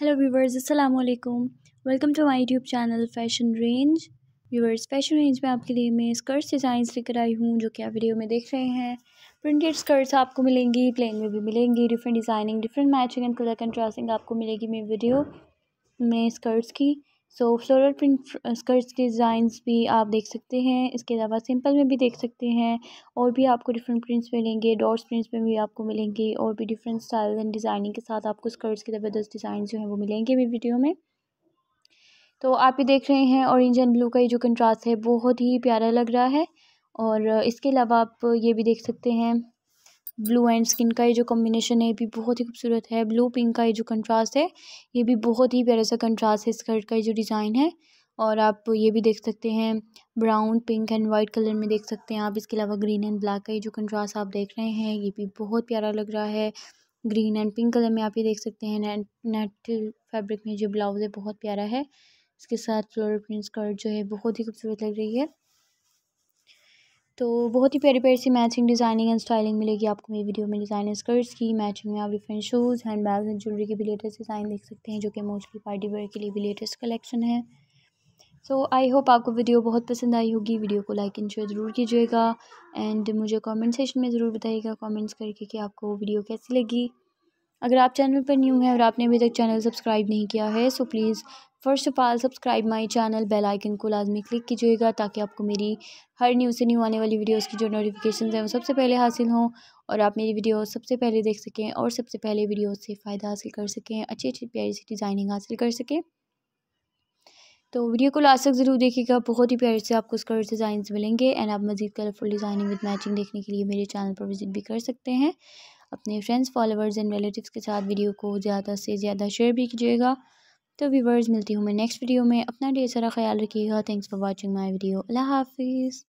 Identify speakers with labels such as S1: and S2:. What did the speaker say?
S1: hello viewers अस्सलाम वालेकुम welcome to my YouTube channel Fashion Range viewers Fashion Range में आपके लिए मैं स्कर्ट्स डिज़ाइंस लेकर आई हूँ जो कि आप वीडियो में देख रहे हैं प्रिंटेड स्कर्ट्स आपको मिलेंगी प्लेन में भी मिलेंगी different designing different matching and colour contrasting आपको मिलेगी मेरी वीडियो में स्कर्ट्स की सो फ्लोरल प्रिंट स्कर्ट्स के डिज़ाइंस भी आप देख सकते हैं इसके अलावा सिंपल में भी देख सकते हैं और भी आपको डिफरेंट प्रिंट्स मिलेंगे डॉट्स प्रिंट्स में भी आपको मिलेंगे और भी डिफरेंट स्टाइल एंड डिज़ाइनिंग के साथ आपको स्कर्ट्स के ज़बरदस्त डिज़ाइन जो हैं वो मिलेंगे भी वीडियो में तो आप ये देख रहे हैं ऑरेंज एंड ब्लू का ये जो कंट्रास्ट है बहुत ही प्यारा लग रहा है और इसके अलावा आप ये भी देख सकते हैं ब्लू एंड स्किन का ये जो कॉम्बिनेशन है ये भी बहुत ही खूबसूरत है ब्लू पिंक का ये जो कंट्रास्ट है ये भी बहुत ही प्यारा सा कंट्रास्ट है स्कर्ट का ये जो डिज़ाइन है और आप ये भी देख सकते हैं brown pink and white colour में देख सकते हैं आप इसके अलावा ग्रीन एंड ब्लैक का ये जो कंट्रास्ट आप देख रहे हैं ये भी बहुत प्यारा लग रहा है ग्रीन एंड पिंक कलर में आप ये देख सकते हैं नेट फैब्रिक में जो ब्लाउज़ है बहुत प्यारा है इसके साथ फ्लोरल प्रिंट स्कर्ट जो है बहुत ही खूबसूरत लग रही है तो बहुत ही प्यारी प्यारी सी मैचिंग डिज़ाइनिंग एंड स्टाइलिंग मिलेगी आपको मेरी वीडियो में डिज़ाइन स्कर्ट्स की मैचिंग में आप different shoes hand bags and jewellery के भी लेटेस्ट डिज़ाइन देख सकते हैं जो कि मोस्टली पार्टी वेयर के लिए भी लेटेस्ट कलेक्शन है सो आई होप आपको वीडियो बहुत पसंद आई होगी वीडियो को लाइक एंड शेयर ज़रूर कीजिएगा एंड मुझे कॉमेंट सेशन में ज़रूर बताइएगा कॉमेंट्स करके कि आपको वीडियो कैसी लगी अगर आप चैनल पर न्यू हैं और आपने अभी तक चैनल सब्सक्राइब नहीं किया है so please first of all subscribe my channel bell icon को लाजमी क्लिक कीजिएगा ताकि आपको मेरी हर न्यू से न्यू आने वाली वीडियोस की जो नोटिफिकेशन है वो सबसे पहले हासिल हों और आप मेरी वीडियो सबसे पहले देख सकें और सबसे पहले वीडियो से फ़ायदा हासिल कर सकें अच्छी अच्छी प्यारी सी डिज़ाइनिंग हासिल कर सकें तो वीडियो को लास्ट तक ज़रूर देखिएगा बहुत ही प्यारे से आपको स्कर्ट डिज़ाइन मिलेंगे एंड आप मज़ीद कलरफुल डिज़ाइनिंग विद मैचिंग देखने के लिए मेरे चैनल पर विजिट भी कर सकते हैं अपने फ्रेंड्स फॉलोवर्स एंड रिलेटिव्स के साथ वीडियो को ज़्यादा से ज़्यादा शेयर भी कीजिएगा तो व्यूवर्स मिलती हूँ मैं नेक्स्ट वीडियो में अपना ढेर सारा ख्याल रखिएगा thanks for watching my video अल्लाह हाफिज़